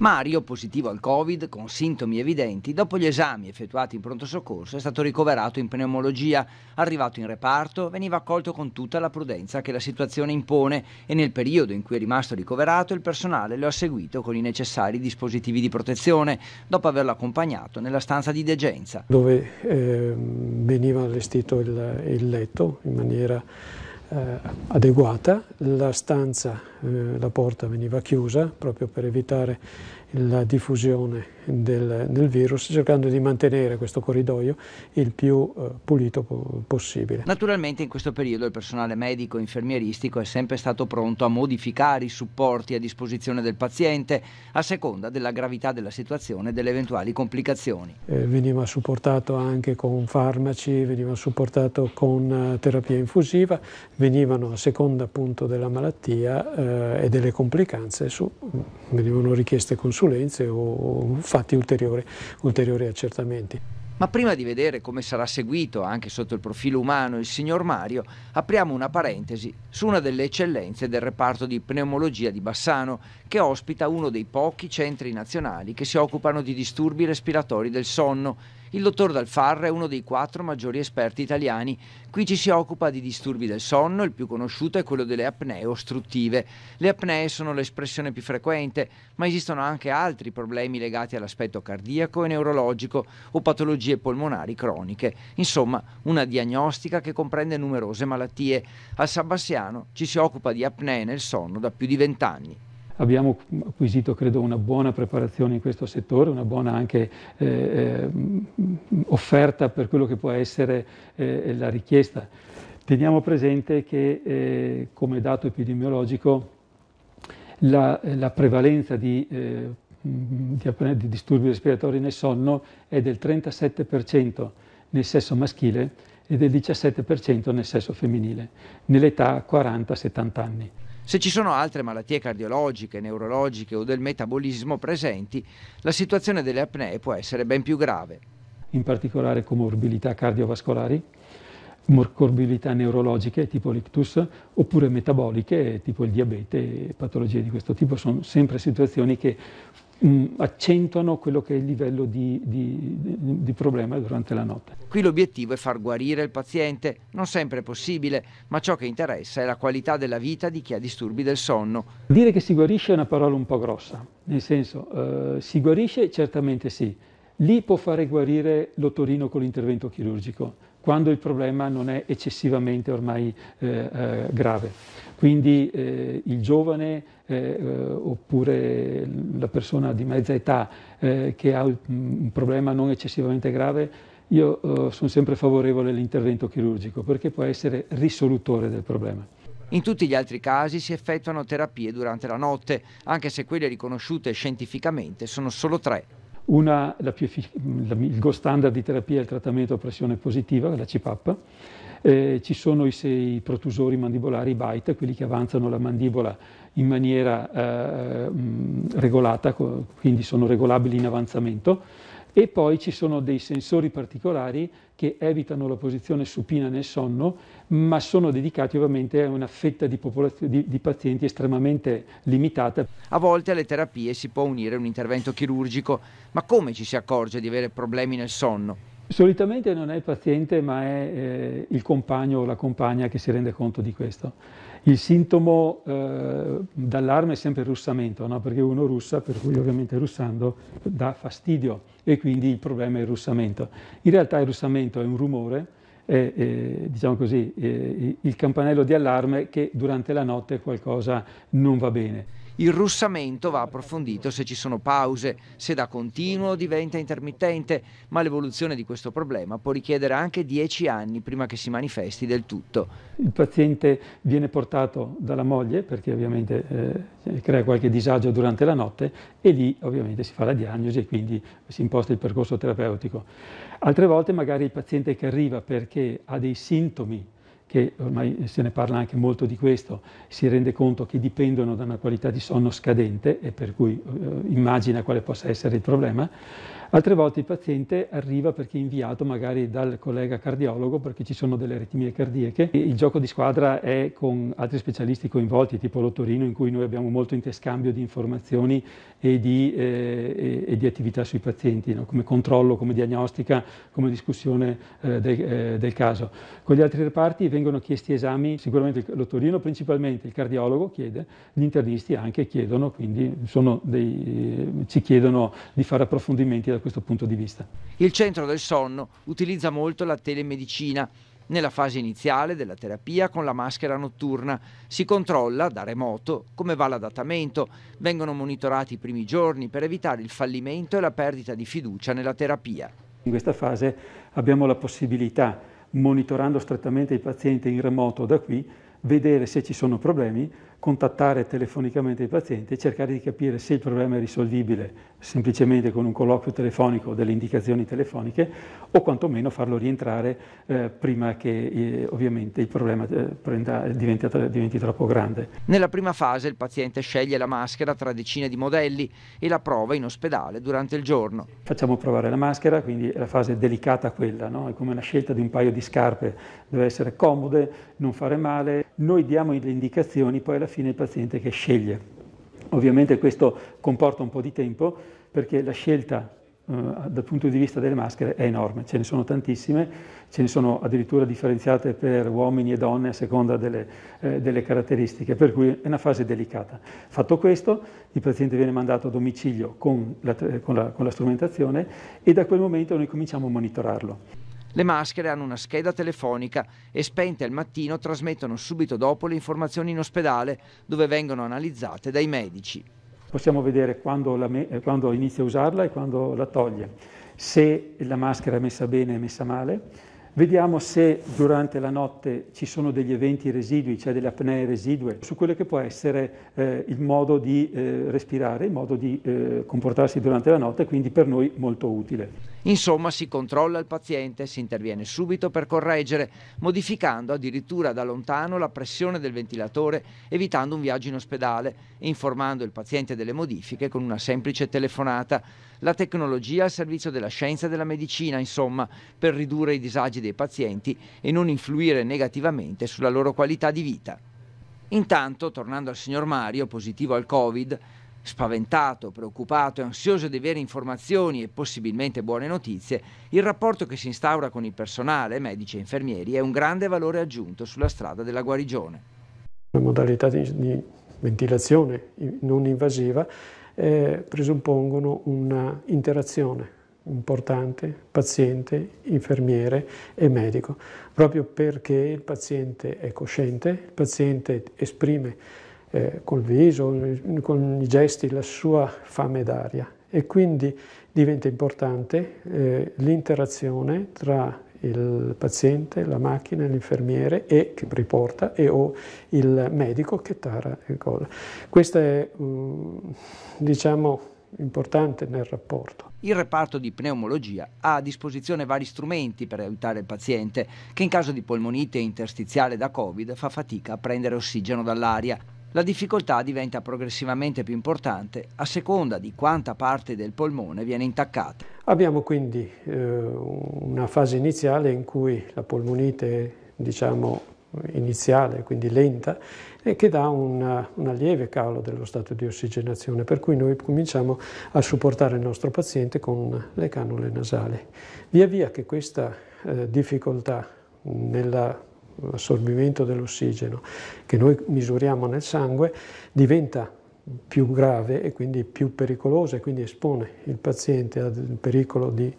Mario, positivo al Covid, con sintomi evidenti, dopo gli esami effettuati in pronto soccorso è stato ricoverato in pneumologia. Arrivato in reparto, veniva accolto con tutta la prudenza che la situazione impone e nel periodo in cui è rimasto ricoverato il personale lo ha seguito con i necessari dispositivi di protezione, dopo averlo accompagnato nella stanza di degenza. Dove eh, veniva allestito il, il letto in maniera eh, adeguata, la stanza, eh, la porta veniva chiusa proprio per evitare la diffusione del, del, virus, cercando di mantenere questo corridoio il più eh, pulito possibile. Naturalmente in questo periodo il personale medico e infermieristico è sempre stato pronto a modificare i supporti a disposizione del paziente a seconda della gravità della situazione e delle eventuali complicazioni. Eh, veniva supportato anche con farmaci, veniva supportato con eh, terapia infusiva, venivano a seconda appunto della malattia eh, e delle complicanze, su, mm, venivano richieste consulenze consulenze o fatti ulteriori, ulteriori accertamenti. Ma prima di vedere come sarà seguito anche sotto il profilo umano il signor Mario, apriamo una parentesi su una delle eccellenze del reparto di pneumologia di Bassano, che ospita uno dei pochi centri nazionali che si occupano di disturbi respiratori del sonno il dottor Dal Farra è uno dei quattro maggiori esperti italiani. Qui ci si occupa di disturbi del sonno, il più conosciuto è quello delle apnee ostruttive. Le apnee sono l'espressione più frequente, ma esistono anche altri problemi legati all'aspetto cardiaco e neurologico o patologie polmonari croniche. Insomma, una diagnostica che comprende numerose malattie. Al Sabassiano ci si occupa di apnee nel sonno da più di vent'anni abbiamo acquisito credo una buona preparazione in questo settore, una buona anche eh, eh, offerta per quello che può essere eh, la richiesta. Teniamo presente che eh, come dato epidemiologico la, la prevalenza di, eh, di, di disturbi respiratori nel sonno è del 37% nel sesso maschile e del 17% nel sesso femminile, nell'età 40-70 anni. Se ci sono altre malattie cardiologiche, neurologiche o del metabolismo presenti, la situazione delle apnee può essere ben più grave. In particolare comorbilità cardiovascolari, comorbilità neurologiche tipo l'ictus oppure metaboliche tipo il diabete e patologie di questo tipo sono sempre situazioni che Mm, accentuano quello che è il livello di, di, di problema durante la notte. Qui l'obiettivo è far guarire il paziente, non sempre è possibile, ma ciò che interessa è la qualità della vita di chi ha disturbi del sonno. Dire che si guarisce è una parola un po' grossa, nel senso eh, si guarisce certamente sì, lì può fare guarire l'otorino con l'intervento chirurgico, quando il problema non è eccessivamente ormai eh, eh, grave. Quindi eh, il giovane eh, eh, oppure la persona di mezza età eh, che ha un problema non eccessivamente grave, io sono sempre favorevole all'intervento chirurgico perché può essere risolutore del problema. In tutti gli altri casi si effettuano terapie durante la notte, anche se quelle riconosciute scientificamente sono solo tre. Una, più, la, il gold standard di terapia è il trattamento a pressione positiva, la CPAP. Eh, ci sono i, sei protusori mandibolari, i bite, quelli che avanzano la mandibola in maniera eh, regolata, quindi sono regolabili in avanzamento e poi ci sono dei sensori particolari che evitano la posizione supina nel sonno, ma sono dedicati ovviamente a una fetta di, di, di pazienti estremamente limitata. A volte alle terapie si può unire un intervento chirurgico, ma come ci si accorge di avere problemi nel sonno? Solitamente non è il paziente ma è eh, il compagno o la compagna che si rende conto di questo. Il sintomo eh, d'allarme è sempre il russamento, no? perché uno russa, per cui ovviamente russando dà fastidio e quindi il problema è il russamento. In realtà il russamento è un rumore, è, è diciamo così, è il campanello di allarme che durante la notte qualcosa non va bene. Il russamento va approfondito se ci sono pause, se da continuo diventa intermittente, ma l'evoluzione di questo problema può richiedere anche dieci anni prima che si manifesti del tutto. Il paziente viene portato dalla moglie perché ovviamente eh, crea qualche disagio durante la notte e lì ovviamente si fa la diagnosi e quindi si imposta il percorso terapeutico. Altre volte magari il paziente che arriva perché ha dei sintomi che ormai se ne parla anche molto di questo, si rende conto che dipendono da una qualità di sonno scadente e per cui eh, immagina quale possa essere il problema, Altre volte il paziente arriva perché è inviato magari dal collega cardiologo perché ci sono delle aritmie cardiache. Il gioco di squadra è con altri specialisti coinvolti, tipo l'Ottorino, in cui noi abbiamo molto interscambio di informazioni e di, eh, e, di attività sui pazienti, no? come controllo, come diagnostica, come discussione eh, de, eh, del caso. Con gli altri reparti vengono chiesti esami, sicuramente l'Ottorino principalmente, il cardiologo chiede, gli internisti anche chiedono, quindi dei, ci chiedono di fare approfondimenti da questo punto di vista. Il centro del sonno utilizza molto la telemedicina. Nella fase iniziale della terapia con la maschera notturna si controlla da remoto come va l'adattamento, vengono monitorati i primi giorni per evitare il fallimento e la perdita di fiducia nella terapia. In questa fase abbiamo la possibilità, monitorando strettamente il paziente in remoto da qui, vedere se ci sono problemi, contattare telefonicamente il paziente e cercare di capire se il problema è risolvibile semplicemente con un colloquio telefonico o delle indicazioni telefoniche o quantomeno farlo rientrare eh, prima che eh, ovviamente il problema eh, prenda, diventi, diventi troppo grande. Nella prima fase il paziente sceglie la maschera tra decine di modelli e la prova in ospedale durante il giorno. Facciamo provare la maschera, quindi è la fase delicata quella, no? è come la scelta di un paio di scarpe, deve essere comode, non fare male, noi diamo le indicazioni, poi alla fine il paziente che sceglie. Ovviamente questo comporta un po' di tempo perché la scelta eh, dal punto di vista delle maschere è enorme, ce ne sono tantissime, ce ne sono addirittura differenziate per uomini e donne a seconda delle, eh, delle caratteristiche, per cui è una fase delicata. Fatto questo, il paziente viene mandato a domicilio con la, con la, con la strumentazione e da quel momento noi cominciamo a monitorarlo. Le maschere hanno una scheda telefonica e spente al mattino trasmettono subito dopo le informazioni in ospedale dove vengono analizzate dai medici. Possiamo vedere quando, la, eh, quando inizia a usarla e quando la toglie, se la maschera è messa bene e messa male, Vediamo se durante la notte ci sono degli eventi residui, cioè delle apnee residue, su quello che può essere eh, il modo di eh, respirare, il modo di eh, comportarsi durante la notte, quindi per noi molto utile. Insomma, si controlla il paziente, si interviene subito per correggere, modificando addirittura da lontano la pressione del ventilatore, evitando un viaggio in ospedale, informando il paziente delle modifiche con una semplice telefonata la tecnologia al servizio della scienza e della medicina, insomma, per ridurre i disagi dei pazienti e non influire negativamente sulla loro qualità di vita. Intanto, tornando al signor Mario, positivo al Covid, Spaventato, preoccupato e ansioso di avere informazioni e possibilmente buone notizie, il rapporto che si instaura con il personale, medici e infermieri, è un grande valore aggiunto sulla strada della guarigione. La modalità di, di ventilazione non invasiva eh, presuppongono un'interazione importante paziente, infermiere e medico, proprio perché il paziente è cosciente, il paziente esprime eh, col viso, con i gesti la sua fame d'aria e quindi diventa importante eh, l'interazione tra il paziente, la macchina, l'infermiere e che riporta e o il medico che tara il collo. Questo è mm, diciamo importante nel rapporto. Il reparto di pneumologia ha a disposizione vari strumenti per aiutare il paziente che in caso di polmonite interstiziale da Covid fa fatica a prendere ossigeno dall'aria la difficoltà diventa progressivamente più importante a seconda di quanta parte del polmone viene intaccata. Abbiamo quindi eh, una fase iniziale in cui la polmonite diciamo iniziale, quindi lenta, e eh, che dà un, una lieve calo dello stato di ossigenazione, per cui noi cominciamo a supportare il nostro paziente con le cannule nasali. Via via che questa eh, difficoltà nella assorbimento dell'ossigeno che noi misuriamo nel sangue diventa più grave e quindi più pericolosa e quindi espone il paziente a un pericolo di,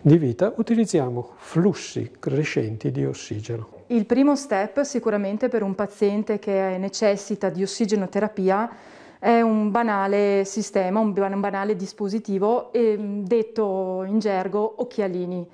di vita, utilizziamo flussi crescenti di ossigeno. Il primo step sicuramente per un paziente che necessita di ossigenoterapia è un banale sistema, un banale dispositivo, ehm, detto in gergo occhialini.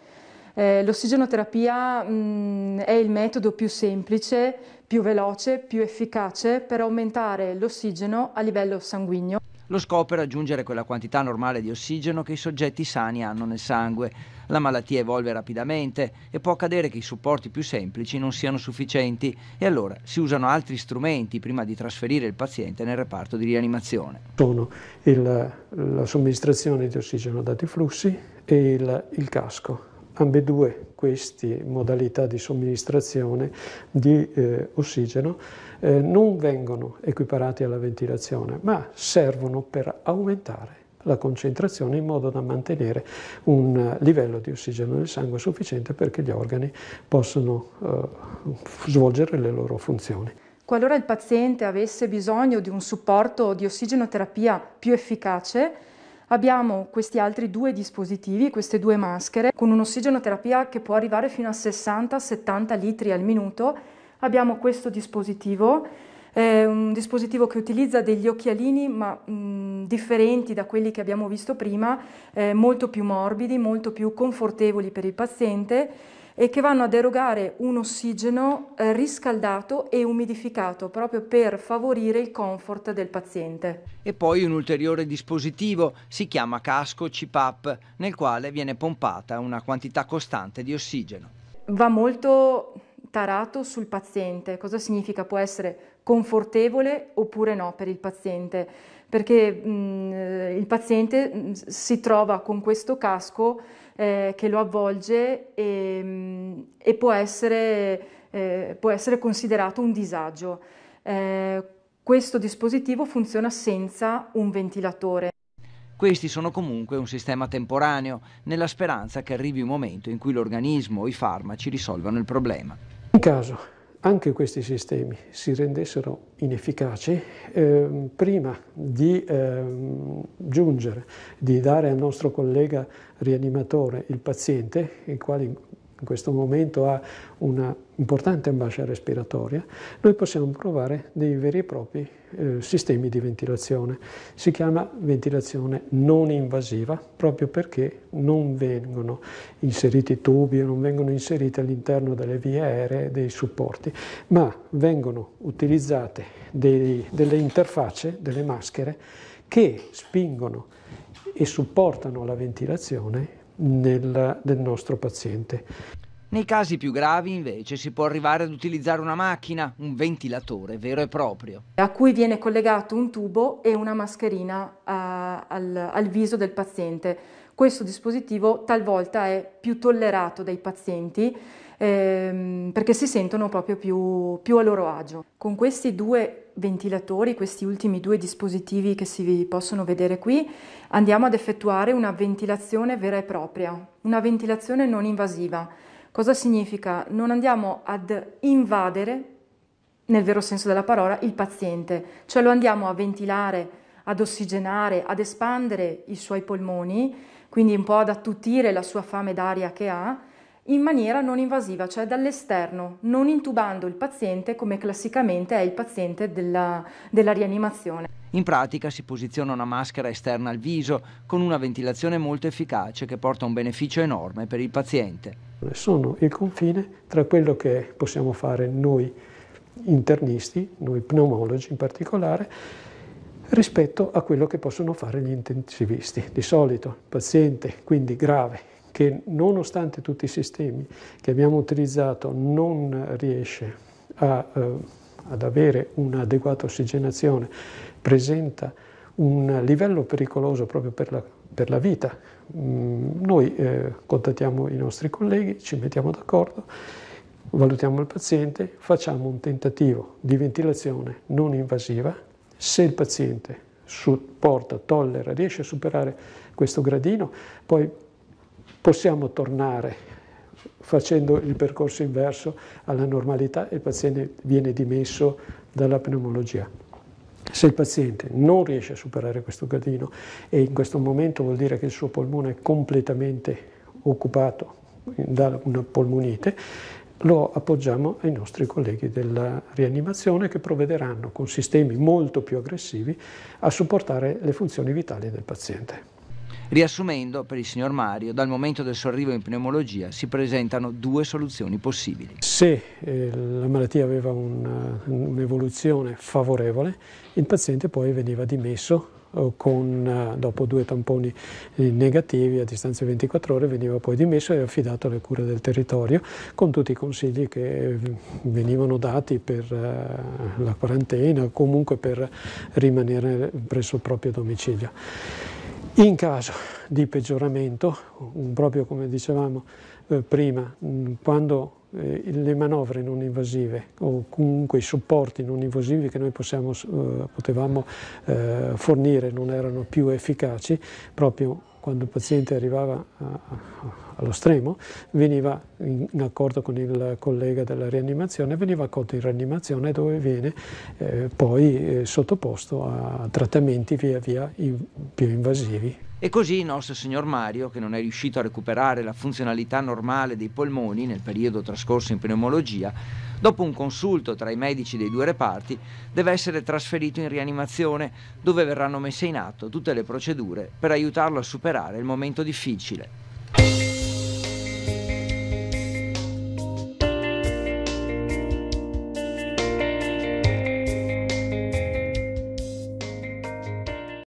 Eh, l'ossigenoterapia mh, mm, è il metodo più semplice, più veloce, più efficace per aumentare l'ossigeno a livello sanguigno. Lo scopo è raggiungere quella quantità normale di ossigeno che i soggetti sani hanno nel sangue. La malattia evolve rapidamente e può accadere che i supporti più semplici non siano sufficienti e allora si usano altri strumenti prima di trasferire il paziente nel reparto di rianimazione. Sono il, la somministrazione di ossigeno a dati flussi e il, il casco ambedue queste modalità di somministrazione di eh, ossigeno eh, non vengono equiparati alla ventilazione, ma servono per aumentare la concentrazione in modo da mantenere un livello di ossigeno nel sangue sufficiente perché gli organi possano eh, svolgere le loro funzioni. Qualora il paziente avesse bisogno di un supporto di ossigenoterapia più efficace, Abbiamo questi altri due dispositivi, queste due maschere, con un'ossigenoterapia che può arrivare fino a 60-70 litri al minuto. Abbiamo questo dispositivo, è un dispositivo che utilizza degli occhialini ma mh, mm, differenti da quelli che abbiamo visto prima, eh, molto più morbidi, molto più confortevoli per il paziente e che vanno ad erogare un ossigeno eh, riscaldato e umidificato proprio per favorire il comfort del paziente. E poi un ulteriore dispositivo si chiama casco CPAP nel quale viene pompata una quantità costante di ossigeno. Va molto tarato sul paziente, cosa significa può essere confortevole oppure no per il paziente, perché mh, mm, eh, il paziente mm, si trova con questo casco eh, che lo avvolge e, mm, e può, essere, eh, può, essere, considerato un disagio. Eh, questo dispositivo funziona senza un ventilatore. Questi sono comunque un sistema temporaneo, nella speranza che arrivi un momento in cui l'organismo o i farmaci risolvano il problema. In caso anche questi sistemi si rendessero inefficaci, eh, prima di eh, giungere, di dare al nostro collega rianimatore il paziente, il quale in questo momento ha una importante ambascia respiratoria, noi possiamo provare dei veri e propri eh, sistemi di ventilazione. Si chiama ventilazione non invasiva proprio perché non vengono inseriti tubi o non vengono inseriti all'interno delle vie aeree dei supporti, ma vengono utilizzate dei, delle interfacce, delle maschere che spingono e supportano la ventilazione nel, del nostro paziente. Nei casi più gravi invece si può arrivare ad utilizzare una macchina, un ventilatore vero e proprio. A cui viene collegato un tubo e una mascherina a, eh, al, al viso del paziente. Questo dispositivo talvolta è più tollerato dai pazienti ehm, perché si sentono proprio più, più a loro agio. Con questi due ventilatori, questi ultimi due dispositivi che si possono vedere qui, andiamo ad effettuare una ventilazione vera e propria, una ventilazione non invasiva Cosa significa? Non andiamo ad invadere, nel vero senso della parola, il paziente, cioè lo andiamo a ventilare, ad ossigenare, ad espandere i suoi polmoni, quindi un po' ad attutire la sua fame d'aria che ha, in maniera non invasiva, cioè dall'esterno, non intubando il paziente come classicamente è il paziente della, della, rianimazione. In pratica si posiziona una maschera esterna al viso con una ventilazione molto efficace che porta un beneficio enorme per il paziente sono il confine tra quello che possiamo fare noi internisti, noi pneumologi in particolare, rispetto a quello che possono fare gli intensivisti. Di solito il paziente, quindi grave, che nonostante tutti i sistemi che abbiamo utilizzato non riesce a, eh, ad avere un'adeguata ossigenazione, presenta un livello pericoloso proprio per la, per la vita, Mm, noi eh, contattiamo i nostri colleghi, ci mettiamo d'accordo, valutiamo il paziente, facciamo un tentativo di ventilazione non invasiva. Se il paziente supporta, tollera, riesce a superare questo gradino, poi possiamo tornare facendo il percorso inverso alla normalità e il paziente viene dimesso dalla pneumologia. Se il paziente non riesce a superare questo gradino e in questo momento vuol dire che il suo polmone è completamente occupato da una polmonite, lo appoggiamo ai nostri colleghi della rianimazione che provvederanno con sistemi molto più aggressivi a supportare le funzioni vitali del paziente. Riassumendo, per il signor Mario, dal momento del suo arrivo in pneumologia si presentano due soluzioni possibili. Se eh, la malattia aveva eh, un'evoluzione favorevole, il paziente poi veniva dimesso eh, con, eh, dopo due tamponi negativi a distanza di 24 ore veniva poi dimesso e affidato alle cure del territorio con tutti i consigli che venivano dati per la quarantena, o comunque per rimanere presso il proprio domicilio. In caso di peggioramento, proprio come dicevamo eh, prima, mm, quando eh, le manovre non invasive o comunque i supporti non invasivi che noi possiamo, eh, potevamo fornire non erano più efficaci, proprio quando il paziente arrivava eh, allo stremo, veniva in accordo con il collega della rianimazione, veniva accolto in rianimazione dove viene eh, poi eh, sottoposto a trattamenti via via in, più invasivi. E così il nostro signor Mario, che non è riuscito a recuperare la funzionalità normale dei polmoni nel periodo trascorso in pneumologia, Dopo un consulto tra i medici dei due reparti, deve essere trasferito in rianimazione, dove verranno messe in atto tutte le procedure per aiutarlo a superare il momento difficile.